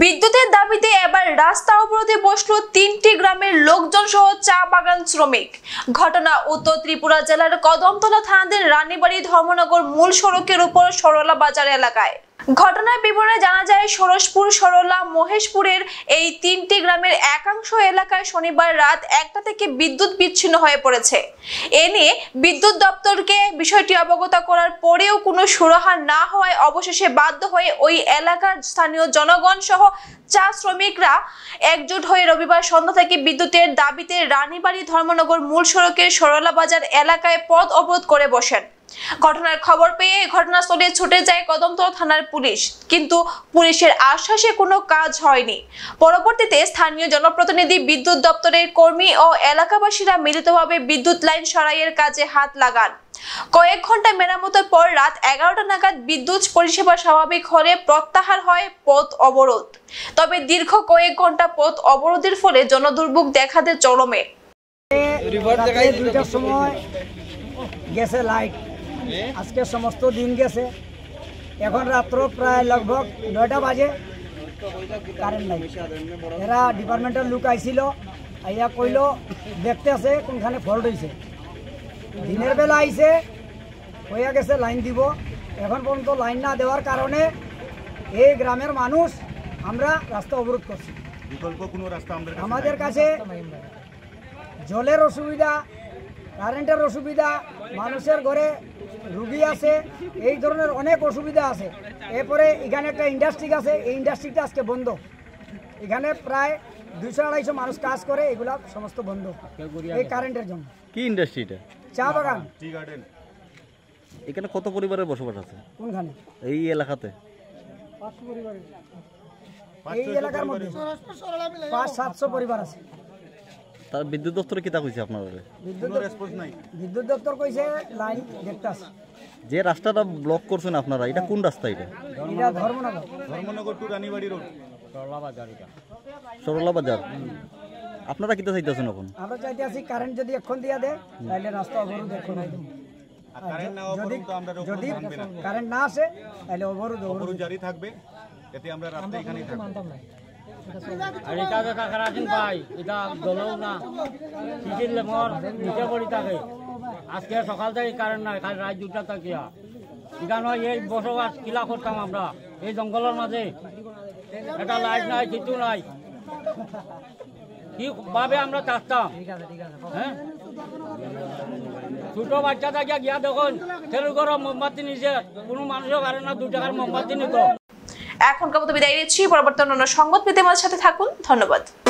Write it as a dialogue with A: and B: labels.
A: বিদ্যুতের দাবিতে এবার রাস্তা অবরোধে বসল তিনটি গ্রামের লোকজন সহ চা বাগান শ্রমিক ঘটনা উত্তর ত্রিপুরা জেলার কদমতলা থানাদের রানীবাড়ি ধর্মনগর মূল সড়কের উপর সরলা বাজার এলাকায় ঘটনার বিবরণে জানা যায় সরসপুর সরলা মহেশপুরের এই তিনটি গ্রামের একাংশ এলাকায় শনিবার রাত একটা থেকে বিদ্যুৎ বিচ্ছিন্ন হয়ে পড়েছে এ নিয়ে বিদ্যুৎ দপ্তরকে বিষয়টি অবগত করার পরেও কোনো সুরাহা না হওয়ায় অবশেষে বাধ্য হয়ে ওই এলাকার স্থানীয় জনগণ সহ চা শ্রমিকরা একজোট হয়ে রবিবার সন্ধ্যা থেকে বিদ্যুতের দাবিতে রানীবাড়ি ধর্মনগর মূল সড়কের সরলা বাজার এলাকায় পথ অবরোধ করে বসেন ঘটনার খবর পেয়ে ঘটনাস্থলে ছুটে যায় কদমতলা থানার পুলিশ কিন্তু পুলিশের আশ্বাসে কোনো কাজ হয়নি পরবর্তীতে স্থানীয় জনপ্রতিনিধি বিদ্যুৎ দপ্তরের কর্মী ও এলাকাবাসীরা মিলিতভাবে বিদ্যুৎ লাইন সরাইয়ের কাজে হাত লাগান কয়েক ঘন্টা মেরামতের পর রাত এগারোটা নাগাদ বিদ্যুৎ পরিষেবা স্বাভাবিক হলে প্রত্যাহার হয় পথ অবরোধ তবে দীর্ঘ কয়েক ঘন্টা পথ অবরোধের ফলে জনদুর্ভোগ দেখা দেয় চরমে
B: গেছে লাইট আজকে সমস্ত দিন গেছে
A: এখন রাত্র প্রায় লগভগ নয়টা বাজে
B: কারেন্ট নাই এরা ডিপার্টমেন্টের লোক আইছিল আইয়া কইল দেখতে আছে কোনখানে ফল্ট হয়েছে দিনের বেলা আইছে হইয়া গেছে লাইন দিব এখন পর্যন্ত লাইন না দেওয়ার কারণে এই গ্রামের মানুষ আমরা রাস্তা অবরোধ করছি রাস্তা আমাদের কাছে জলের অসুবিধা কারেন্টের অসুবিধা মানুষের ঘরে রুগী আছে এই ধরনের অনেক অসুবিধা আছে এরপরে এখানে একটা ইন্ডাস্ট্রি আছে এই ইন্ডাস্ট্রিটা আজকে বন্ধ এখানে প্রায় দুইশো আড়াইশো মানুষ কাজ করে এগুলা সমস্ত বন্ধ এই কারেন্টের জন্য
A: কি ইন্ডাস্ট্রিটা চা বাগান এখানে কত পরিবারের বসবাস আছে কোনখানে এই এলাকাতে
B: এই এলাকার মধ্যে পাঁচ সাতশো পরিবার আছে
A: তার বিদ্যুৎ দপ্তরে কিতা কইছে আপনারা
B: বিদ্যুৎ দপ্তর কইছে লাইন দেখতে
A: যে রাস্তাটা ব্লক করছেন আপনারা এটা কোন রাস্তা এটা
B: ধর্মনগর ধর্মনগর টু রানীবাড়ি রোড সরলা বাজার এটা
A: সরলা বাজার আপনারা কিতা চাইতেছেন এখন
B: আমরা চাইতে আছি কারেন্ট যদি এখন দিয়া দে তাহলে রাস্তা অবরোধ এখন যদি কারেন্ট না আসে তাহলে অবরোধ অবরোধ জারি থাকবে যাতে আমরা রাস্তা এখানেই থাকবো আর এটা তো কাকার আছেন ভাই এটা দলও না চিঠির লেমর নিচে পড়ি থাকে আজকে সকাল থেকে কারেন্ট নাই কাল রাত দুটা থাকিয়া এখানে এই বসবাস কিলা করতাম আমরা এই জঙ্গলের মাঝে এটা লাইট নাই কিছু নাই কিভাবে আমরা থাকতাম হ্যাঁ ছোট বাচ্চা থাকিয়া গিয়া দেখুন তেলুগর মোমবাতি
A: নিছে কোনো মানুষের কারণে দু টাকার মোমবাতি নিত এখনকার তো বিদায় নিচ্ছি পরবর্তী অন্য সংবাদ পেতে আমার সাথে থাকুন ধন্যবাদ